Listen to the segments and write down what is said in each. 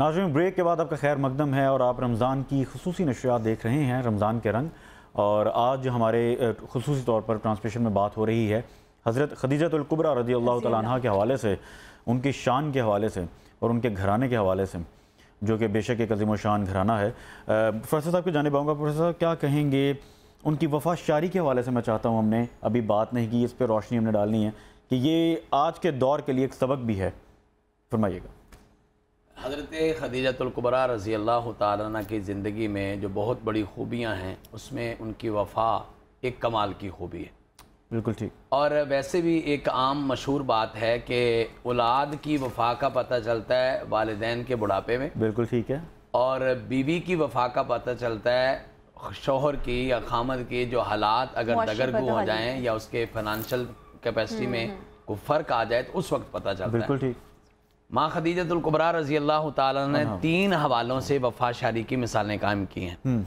नाजरन break के बाद आपका खैर मकदम है और आप रमज़ान की खसूसी नशियात देख रहे हैं रमज़ान के रंग और आज हमारे खसूस तौर पर ट्रांसमिशन में बात हो रही है हज़रत खदीजतुल्कुबरा रजी अल्लाह तह हाँ। के हवाले से उनकी शान के हवाले से और उनके घराने के हवाले से जो कि बेशक एक अजीम शान घराना है प्रोफेसर साहब की जानब पाऊँगा प्रोफेसर साहब क्या कहेंगे उनकी वफा शारी के हवाले से मैं चाहता हूँ हमने अभी बात नहीं की इस पर रोशनी हमने डालनी है कि ये आज के दौर के लिए एक सबक भी है फरमाइएगा हज़रत खदीजतुल्कुबरा रज़ी अल्लाह तारा की ज़िंदगी में जो बहुत बड़ी खूबियाँ हैं उसमें उनकी वफ़ा एक कमाल की खूबी है बिल्कुल ठीक और वैसे भी एक आम मशहूर बात है कि औलाद की वफ़ा का पता चलता है वालदेन के बुढ़ापे में बिल्कुल ठीक है और बीवी की वफ़ा का पता चलता है शोहर की या खामद की जो हालात अगर दगर को हो जाएं या उसके फाइनेंशियल कैपेसिटी हम्म, में हम्म। कोई फ़र्क आ जाए तो उस वक्त पता चलता है बिल्कुल ठीक माँ खदीजतुल्कबरा रजी अल्लाह ने हाँ। तीन हवालों से वफाशारी की मिसालें कायम की हैं हम्म।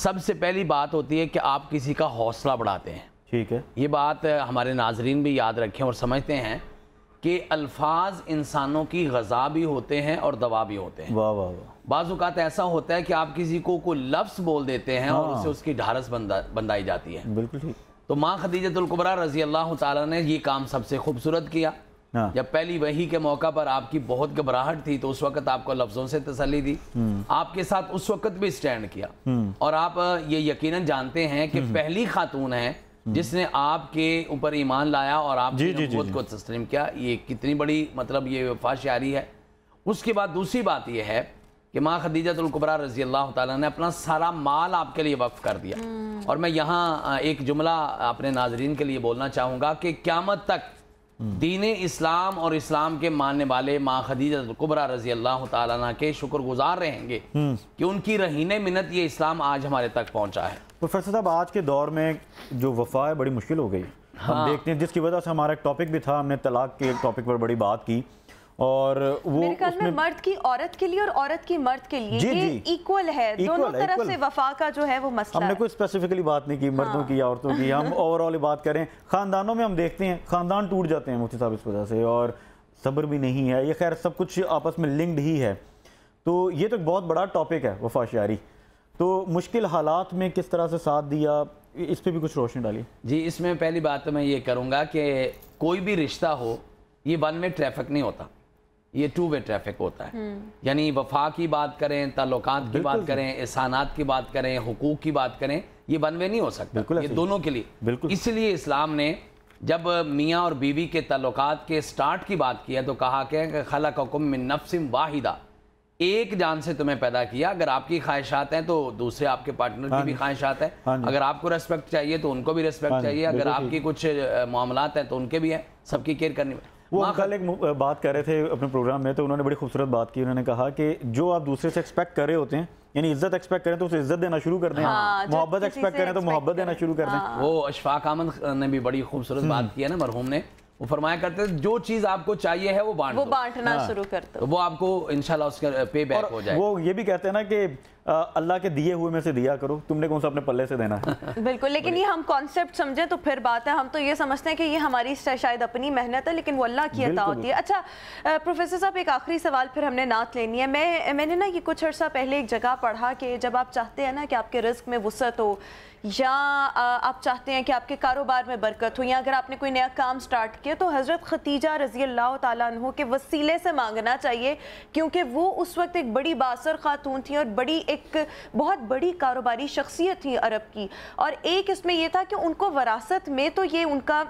सबसे पहली बात होती है कि आप किसी का हौसला बढ़ाते हैं ठीक है ये बात हमारे नाजरीन भी याद रखें और समझते हैं कि अल्फाज इंसानों की गजा भी होते हैं और दवा भी होते हैं वाह वाह ऐसा होता है कि आप किसी को कोई लफ्स बोल देते हैं और हाँ। उसे उसकी ढारस बंदा बंदाई जाती है बिल्कुल ठीक तो माँ खदीजतुल्कबरा रजी अल्लाह ताला ने ये काम सबसे खूबसूरत किया हाँ। जब पहली वही के मौका पर आपकी बहुत घबराहट थी तो उस वक्त आपको लफ्जों से तसली दी हम्म। आपके साथ उस वक्त भी स्टैंड किया हम्म। और आप ये यकीनन जानते हैं कि हम्म। पहली खातून है जिसने आपके ऊपर ईमान लाया और आप जी, जी, को तस्लीम किया ये कितनी बड़ी मतलब ये वफा है उसके बाद दूसरी बात यह है कि माँ खदीजतुल्कुबरा रजी अल्लाह ने अपना सारा माल आपके लिए वक्फ कर दिया और मैं यहाँ एक जुमला अपने नाजरीन के लिए बोलना चाहूँगा कि क्यामत तक दीन इस्लाम और इस्लाम के मानने वाले माँ कुबरा रजी अल्लाह तला के शुक्रगुजार रहेंगे हम्म। कि उनकी रहीने मिनत ये इस्लाम आज हमारे तक पहुँचा है प्रोफेसर साहब आज के दौर में जो वफा है बड़ी मुश्किल हो गई हाँ। हम देखते हैं जिसकी वजह से हमारा एक टॉपिक भी था हमने तलाक के टॉपिक पर बड़ी बात की और वो मेरे ख्याल में मर्द की औरत के लिए और औरत की मर्द के लिए जी, ये इक्वल है दोनों है, तरफ से वफा का जो है वो मसला हमने कोई स्पेसिफिकली बात नहीं की हाँ। मर्दों की या औरतों की हम ओवरऑल बात करें खानदानों में हम देखते हैं खानदान टूट जाते हैं मुफ्ती साहब इस वजह से और सब्र भी नहीं है ये खैर सब कुछ आपस में लिंक्ड ही है तो ये तो बहुत बड़ा टॉपिक है वफाशारी तो मुश्किल हालात में किस तरह से साथ दिया इस पर भी कुछ रोशनी डाली जी इसमें पहली बात तो मैं ये करूँगा कि कोई भी रिश्ता हो ये वन में ट्रैफिक नहीं होता ये टू वे ट्रैफिक होता है यानी वफा की बात करें ताल्लुक की बात करें एहसानात की बात करें हकूक़ की बात करें ये वन वे नहीं हो सकता ये दोनों के लिए इसलिए इस्लाम ने जब मियाँ और बीवी के तल्लुकात के स्टार्ट की बात किया तो कहा कि खला ककुम में नफ्सिम वाहिदा एक जान से तुम्हें पैदा किया अगर आपकी ख्वाहिशात हैं तो दूसरे आपके पार्टनर की हाँ भी ख्वाहिशात हैं हाँ अगर आपको रेस्पेक्ट चाहिए तो उनको भी रेस्पेक्ट हाँ चाहिए अगर आपकी कुछ मामला हैं तो उनके भी हैं सबकी केयर करनी वो हम कल एक बात कर रहे थे अपने प्रोग्राम में तो उन्होंने बड़ी खूबसूरत बात की उन्होंने कहा कि जो आप दूसरे से एक्सपेक्ट कर रहे होते हैं यानी इज्जत एक्सपेक्ट करें तो उसे इज्जत देना शुरू कर दें हाँ, हाँ मोहब्बत एक्सपेक्ट करें तो मोहब्बत देना शुरू कर दें हाँ। वो अशफाक अहमद ने भी बड़ी खूबसूरत बात हम्म। की है ना मरहूम ने वो फरमाया करते हैं जो चीज आपको चाहिए है वो बांट वो बांटना हाँ। शुरू करते तो वो आपको इनशाला उसका पे बैक हो जाए वो ये भी कहते हैं ना कि अल्लाह के दिए हुए में से दिया करो तुमने कौन सा अपने पल्ले से देना है बिल्कुल लेकिन ये हम कॉन्सेप्ट समझे तो फिर बात है हम तो ये समझते हैं कि ये हमारी शायद अपनी मेहनत है लेकिन वो अल्लाह की अदा होती है अच्छा प्रोफेसर साहब एक आखिरी सवाल फिर हमने नात लेनी है मैं मैंने ना ये कुछ अर्सा पहले एक जगह पढ़ा कि जब आप चाहते हैं ना कि आपके रिस्क में वसत हो या आप चाहते हैं कि आपके कारोबार में बरकत हो या अगर आपने कोई नया काम स्टार्ट किया तो हज़रत खतीजा रजी अल्लाह तु के वसीले से मांगना चाहिए क्योंकि वो उस वक्त एक बड़ी बासर खातून थी और बड़ी एक बहुत बड़ी कारोबारी शख्सियत थी अरब की और एक इसमें यह था कि उनको वरासत में तो ये उनका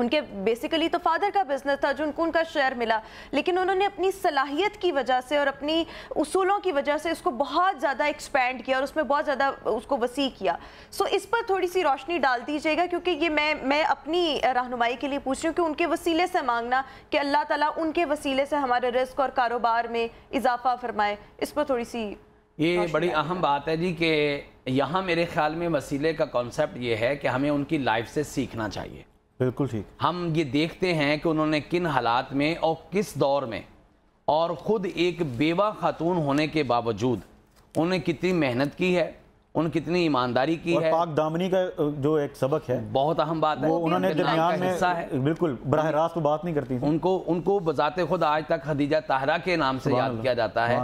उनके बेसिकली तो फादर का बिजनेस था जो उनको उनका शेयर मिला लेकिन उन्होंने अपनी सलाहियत की वजह से और अपनी उसूलों की वजह से इसको बहुत ज़्यादा एक्सपेंड किया और उसमें बहुत ज़्यादा उसको वसी किया सो इस पर थोड़ी सी रोशनी डाल दीजिएगा क्योंकि ये मैं मैं अपनी रहनुमाई के लिए पूछ रही हूँ कि उनके वसीले से मांगना कि अल्लाह तला उनके वसीले से हमारे रिस्क और कारोबार में इजाफा फरमाए इस पर थोड़ी सी ये बड़ी अहम बात है जी कि यहाँ मेरे ख्याल में वसीले का कॉन्सेप्ट ये है कि हमें उनकी लाइफ से सीखना चाहिए बिल्कुल ठीक हम ये देखते हैं कि उन्होंने किन हालात में और किस दौर में और ख़ुद एक बेवा खातून होने के बावजूद उन्हें कितनी मेहनत की है उन कितनी ईमानदारी की और है पाक दामनी का जो एक सबक है बहुत अहम बात है उन्होंने दरमियान में है बिल्कुल बरह रास्त बात नहीं करती उनको उनको बजाते खुद आज तक खदीजा ताहरा के नाम से याद किया जाता है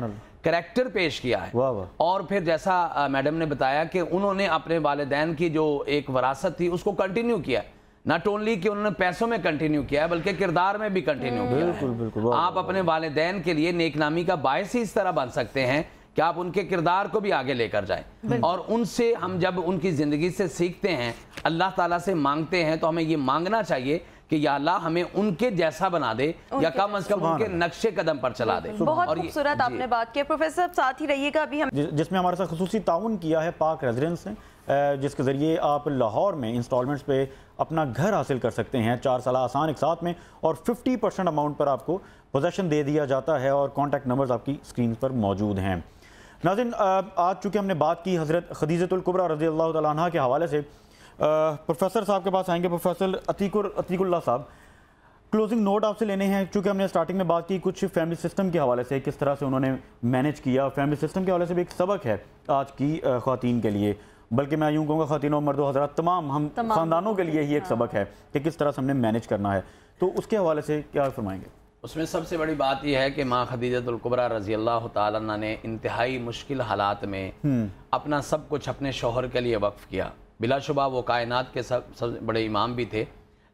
करेक्टर पेश किया है वाँ वाँ। और फिर जैसा मैडम ने बताया कि उन्होंने अपने वालदेन की जो एक वरासत थी उसको कंटिन्यू किया नॉट ओनली कि उन्होंने पैसों में कंटिन्यू किया है बल्कि किरदार में भी कंटिन्यू किया बिल्कुल बिल्कुल आप अपने वालदेन के लिए नेकनामी का बायस ही इस तरह बन सकते हैं कि आप उनके किरदार को भी आगे लेकर जाएं और उनसे हम जब उनकी ज़िंदगी से सीखते हैं अल्लाह ताला से मांगते हैं तो हमें ये मांगना चाहिए कि या अल्लाह हमें उनके जैसा बना दे या कम अज कम उनके नक्शे कदम पर चला दे बहुत खूबसूरत आपने बात की प्रोफेसर साथ ही रहिएगा अभी हम जिसमें हमारे साथ खसूस ताउन किया है पाक रेजिडेंस ने जिसके ज़रिए आप लाहौर में इंस्टॉलमेंट्स पे अपना घर हासिल कर सकते हैं चार साल आसान एक साथ में और 50 परसेंट अमाउंट पर आपको पोजेशन दे दिया जाता है और कॉन्टैक्ट नंबर्स आपकी स्क्रीन पर मौजूद हैं नाजिन आज चूँकि हमने बात की हज़रत खदीजतुल्कुबरा रजी अल्लाह तह के हवाले से प्रोफेसर साहब के पास आएंगे प्रोफेसर अतीकुर अतीकुल्ला साहब क्लोजिंग नोट आपसे लेने हैं क्योंकि हमने स्टार्टिंग में बात की कुछ फैमिली सिस्टम के हवाले से किस तरह से उन्होंने मैनेज किया फैमिली सिस्टम के हवाले से भी एक सबक है आज की खातन के लिए बल्कि मैं यूँ कहूँगा खातिन और मर्द हजरा तमाम हम ख़ानदानों के लिए ही एक हाँ। सबक है कि किस तरह से हमने मैनेज करना है तो उसके हवाले से क्या फरमाएंगे उसमें सबसे बड़ी बात यह है कि माँ खदीजतुल्कुबरा रजी अल्लाह तला ने इंतहाई मुश्किल हालात में हम्म। अपना सब कुछ अपने शोहर के लिए वक्फ़ किया बिलाशुबा वो कायनात के सब सबसे बड़े इमाम भी थे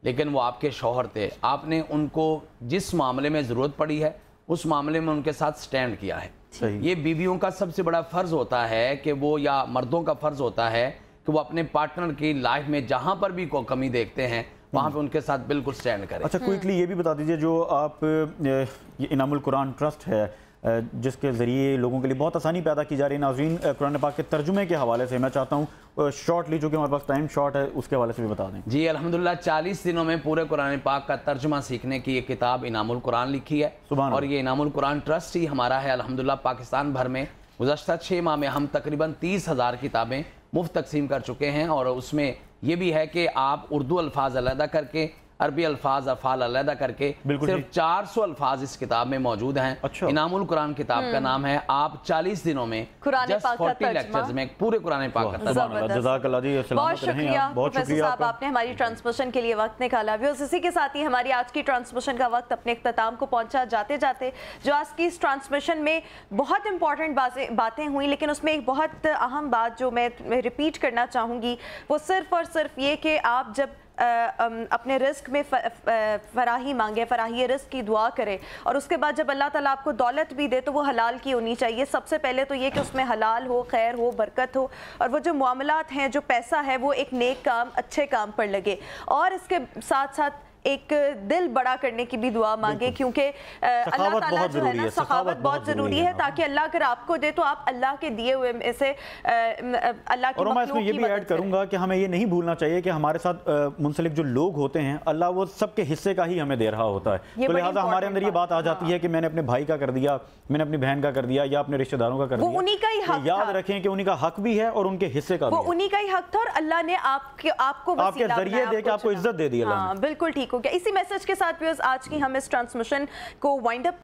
लेकिन वो आपके शौहर थे आपने उनको जिस मामले में ज़रूरत पड़ी है उस मामले में उनके साथ स्टैंड किया है ये बीवियों का सबसे बड़ा फ़र्ज़ होता है कि वो या मर्दों का फ़र्ज़ होता है कि वो अपने पार्टनर की लाइफ में जहाँ पर भी को कमी देखते हैं वहाँ पे उनके साथ बिल्कुल स्टैंड करें अच्छा क्विकली ये भी बता दीजिए जो आप ये इनामुल कुरान ट्रस्ट है जिसके ज़रिए लोगों के लिए बहुत आसानी पैदा की जा रही है नाजीन कुरान पाक के तर्जुमे के हवाले से मैं चाहता हूँ शॉर्टली चूँकि हमारे पास टाइम शॉर्ट है उसके हवाले से भी बता दें जी अलहमदिल्ला चालीस दिनों में पूरे कुरान पाक का तर्जुमा सीखने की ये किताब इनामुल कुरान लिखी है सुबह और ये इनामुल कुरान ट्रस्ट ही हमारा है अलहमदिल्ला पाकिस्तान भर में गुजशत छः माह में हम तकरीबन तीस हज़ार किताबें मुफ्त तकसीम कर चुके हैं और उसमें ये भी है कि आप उर्दू अल्फाज अलहदा करके अरबी अल्फाज अफाल अलहदा करके सिर्फ चार सौ अल्फाज इस किताब में मौजूद हैं अच्छा। इनामुल कुरान किताब का हम्म। नाम है आप चालीस दिनों में फोर्टी लेक्चर्स में पूरे कुरान पाक बहुत शुक्रिया आपने हमारी ट्रांसमिशन के लिए वक्त निकाला व्यूज इसी के साथ ही हमारी आज की ट्रांसमिशन का वक्त अपने अख्ताम को पहुंचा जाते जाते जो आज की इस ट्रांसमिशन में बहुत इंपॉर्टेंट बातें हुई लेकिन उसमें एक बहुत अहम बात जो मैं रिपीट करना चाहूंगी वो सिर्फ और सिर्फ ये कि आप जब अपने रिस्क में फराही मांगे फराही रिस्क की दुआ करें और उसके बाद जब अल्लाह ताला आपको दौलत भी दे तो वो हलाल की होनी चाहिए सबसे पहले तो ये कि उसमें हलाल हो खैर हो बरकत हो और वो जो मामलात हैं जो पैसा है वो एक नेक काम अच्छे काम पर लगे और इसके साथ साथ एक दिल बड़ा करने की भी दुआ मांगे क्योंकि अल्लाह ताला जो है ना सखावत बहुत ज़रूरी है हाँ। ताकि अल्लाह अगर आपको दे तो आप अल्लाह के दिए हुए में अल्लाह ये भी ऐड करूंगा कि हमें ये नहीं भूलना चाहिए कि हमारे साथ मुंसलिक जो लोग होते हैं अल्लाह वो सबके हिस्से का ही हमें दे रहा होता है तो लिहाजा हमारे अंदर ये बात आ जाती है हाँ। कि मैंने अपने भाई का कर दिया मैंने अपनी बहन का कर दिया या अपने रिश्तेदारों का कर दिया उन्हीं का ही तो हक याद रखें कि उन्हीं का हक भी है और उनके हिस्से का वो उन्हीं का ही हक था और अल्लाह ने आपके आपको आपके जरिए दे के आपको इज्जत दे दी हाँ, बिल्कुल ठीक हो गया इसी मैसेज के साथ व्यूअर्स आज की हम इस ट्रांसमिशन को वाइंड अप